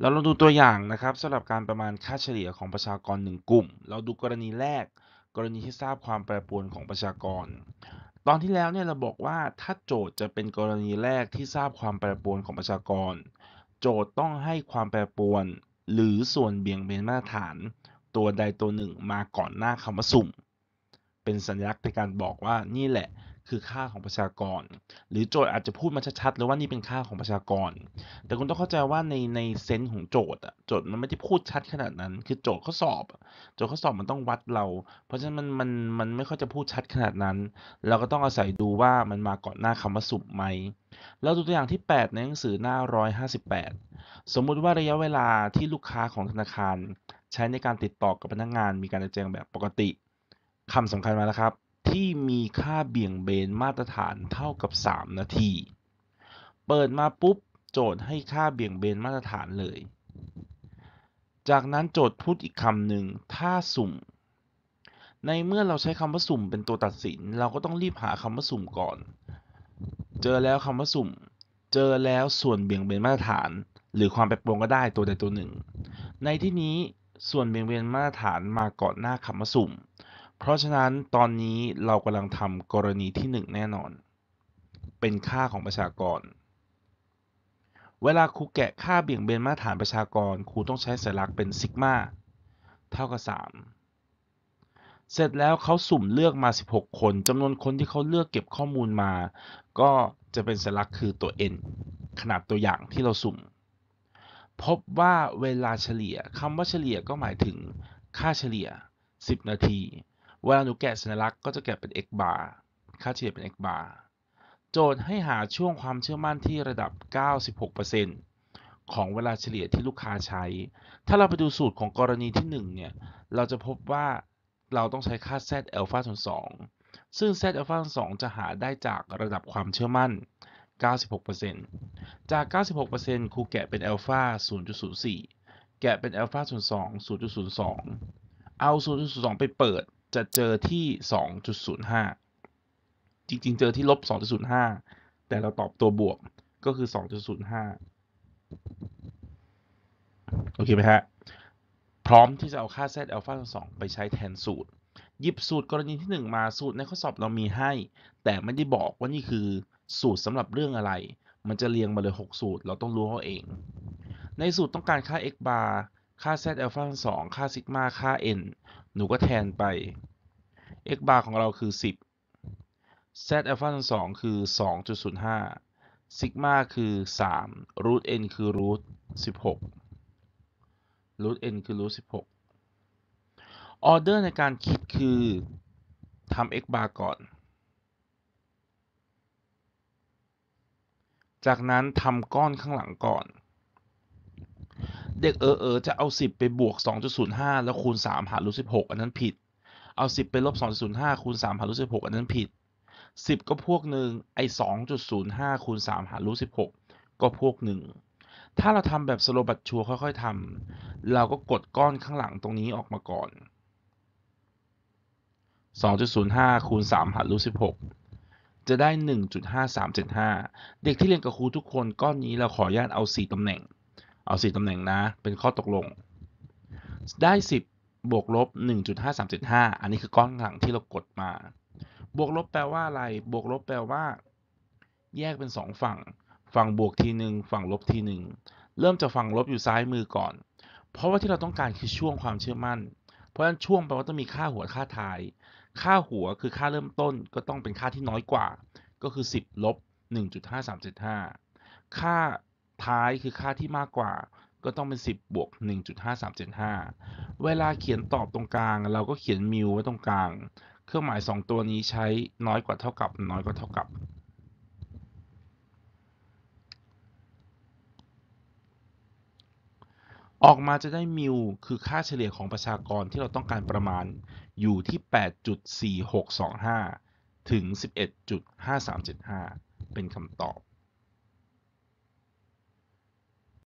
เราลองดูตัวอย่างนะครับสำหรับการประมาณค่าเฉลี่ยของประชากรหนึ่งกลุ่ม เราดูกรณีแรกกรณีที่ทราบความแปรปรวนของประชากร ตอนที่แล้วเนี่ยเราบอกว่าถ้าโจทย์จะเป็นกรณีแรกที่ทราบความแปรปรวนของประชากร โจทย์ต้องให้ความแปรปรวน หรือส่วนเบี่ยงเบนมาตรฐาน ตัวใดตัวหนึ่งมาก่อนหน้าคำว่าสุ่มเป็นสัญลักษณ์ในการบอกว่านี่แหละคือค่าของประชากร หรือโจทย์อาจจะพูดมาชัดๆเลยว่านี่เป็นค่าของประชากร แต่คุณต้องเข้าใจว่าในในเซนส์ของโจทย์อะโจทย์มันไม่ได้พูดชัดขนาดนั้น คือโจทย์เขาสอบ โจทย์เขาสอบมันต้องวัดเรา เพราะฉะนั้นมันมันมันไม่ค่อยจะพูดชัดขนาดนั้น เราก็ต้องอาศัยดูว่ามันมาก่อนหน้าคำว่าสุบไหมเราดูตัวอย่างที่ 8 ในหนังสือหน้า 158 สมมุติว่าระยะเวลาที่ลูกค้าของธนาคาร ใช้ในการติดต่อกับพนักงงาน มีการแจ้งแบบปกติคำสำคัญมาแล้วครับที่มีค่าเบี่ยงเบนมาตรฐานเท่ากับ 3 นาที เปิดมาปุ๊บโจทย์ให้ค่าเบี่ยงเบนมาตรฐานเลย จากนั้นโจทย์พูดอีกคำหนึ่งถ้าสุ่ม ในเมื่อเราใช้คำว่าสุ่มเป็นตัวตัดสินเราก็ต้องรีบหาคำว่าสุ่มก่อน เจอแล้วคำว่าสุ่ม เจอแล้วส่วนเบี่ยงเบนมาตรฐาน หรือความแปรปรวนก็ได้ตัวใดตัวหนึ่ง ในที่นี้ส่วนเบี่ยงเบนมาตรฐานมาก่อนหน้าคำว่าสุ่มเพราะฉะนั้นตอนนี้เรากำลังทำกรณีที่ 1 แน่นอน เป็นค่าของประชากร เวลาครูแกะค่าเบี่ยงเบนมาตรฐานประชากรครูต้องใช้สัญลักษณ์เป็นซิกมาเท่ากับ 3 เสร็จแล้วเขาสุ่มเลือกมา 16 คนจำนวนคนที่เขาเลือกเก็บข้อมูลมา ก็จะเป็นสัญลักษณ์คือตัว n ขนาดตัวอย่างที่เราสุ่ม พบว่าเวลาเฉลี่ยคำว่าเฉลี่ยก็หมายถึงค่าเฉลี่ย 10 นาทีเวลาหนูแกะสัญลักษณ์ก็จะแกะเป็น x bar ค่าเฉลี่ยเป็น x bar โจทย์ให้หาช่วงความเชื่อมั่นที่ระดับ 96%ของเวลาเฉลี่ยที่ลูกค้าใช้ ถ้าเราไปดูสูตรของกรณีที่ 1เนี่ย เราจะพบว่าเราต้องใช้ค่า z อ l p h a ส่วน2 ซึ่ง z อ l p h a ส่วน2จะหาได้จากระดับความเชื่อมั่น 96%จาก 96%ครูแกะเป็นอัลฟา0.04 แกะเป็นอัลฟาส่วน2 0.02 เอา 0.02 ไปเปิดจะเจอที่ 2.05 จริงๆ เจอที่ลบ 2.05 แต่เราตอบตัวบวกก็คือ 2.05 โอเคไหมฮะ พร้อมที่จะเอาค่า z อัลฟา2ไปใช้แทนสูตร หยิบสูตรกรณีที่ 1 มาสูตรในข้อสอบเรามีให้ แต่ไม่ได้บอกว่านี่คือสูตรสำหรับเรื่องอะไร มันจะเรียงมาเลย 6 สูตร เราต้องรู้เขาเอง ในสูตรต้องการค่า x bar ค่า z อลฟาสองค่าซิกมา ค่า n หนูก็แทนไป x bar ของเราคือ 10 z อลฟาสองคือ 2.05ซิกมาคือ3รูท n คือรูท16รูท n คือรูท16ออเดอร์ในการคิดคือทำ x bar ก่อน จากนั้นทำก้อนข้างหลังก่อนเด็กเออเออจะเอา 10 ไปบวก 2.05 แล้วคูณ3หารรูท16 อันนั้นผิด เอา 10 ไปลบ2.05 คูณ3หารรูท16 อันนั้นผิด 10 ก็พวกหนึ่งไอ้2.05คูณ3หารรูท16 ก็พวกหนึ่งถ้าเราทำแบบสโลบัตชัวค่อยๆ ทำ เราก็กดก้อนข้างหลังตรงนี้ออกมาก่อน 2.05 คูณ3หารรูท16 จะได้ 1.5375 เด็กที่เรียนกับครูทุกคนก้อนนี้เราขออนุญาตเอา 4 ตำแหน่งเอา4ตำแหน่งนะเป็นข้อตกลง ได้ 10 บวกลบ 1 5 3 7าอันนี้คือก้อนหลังที่เรากดมา บวกลบแปลว่าอะไร บวกลบแปลว่า แยกเป็น 2 ฝั่ง ฝั่งบวกทีหนึ่งฝั่งลบทีหนึ่งเริ่มจากฝั่งลบอยู่ซ้ายมือก่อน เพราะว่าที่เราต้องการคือช่วงความเชื่อมั่นเพราะฉะนั้นช่วงแปลว่าต้องมีค่าหัวค่าท้าย ค่าหัวคือค่าเริ่มต้นก็ต้องเป็นค่าที่น้อยกว่า ก็คือ 10ลบ1.5375ค่าท้ายคือค่าที่มากกว่าก็ต้องเป็น 10บวก 1.5375 เวลาเขียนตอบตรงกลางเราก็เขียนมิวไว้ตรงกลางเครื่องหมาย 2 ตัวนี้ใช้น้อยกว่าเท่ากับ น้อยกว่าเท่ากับ ออกมาจะได้มิวคือค่าเฉลี่ยของประชากรที่เราต้องการประมาณอยู่ที่ 8.4625 ถึง 11.5375 เป็นคำตอบ